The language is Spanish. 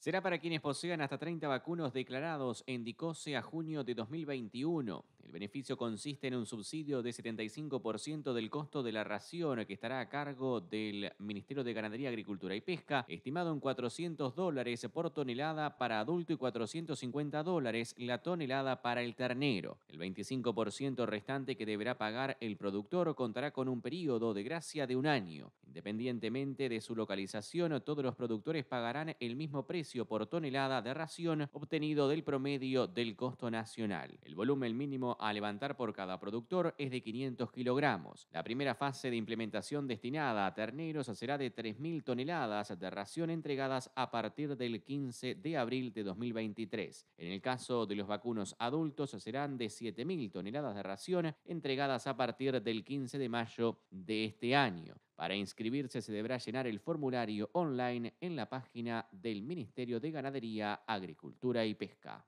Será para quienes posean hasta 30 vacunos declarados en DICOSE a junio de 2021. El beneficio consiste en un subsidio de 75% del costo de la ración que estará a cargo del Ministerio de Ganadería, Agricultura y Pesca, estimado en 400 dólares por tonelada para adulto y 450 dólares la tonelada para el ternero. El 25% restante que deberá pagar el productor contará con un periodo de gracia de un año. Independientemente de su localización, todos los productores pagarán el mismo precio por tonelada de ración obtenido del promedio del costo nacional. El volumen mínimo a levantar por cada productor es de 500 kilogramos. La primera fase de implementación destinada a terneros será de 3.000 toneladas de ración entregadas a partir del 15 de abril de 2023. En el caso de los vacunos adultos serán de 7.000 toneladas de ración entregadas a partir del 15 de mayo de este año. Para inscribirse se deberá llenar el formulario online en la página del Ministerio de Ganadería, Agricultura y Pesca.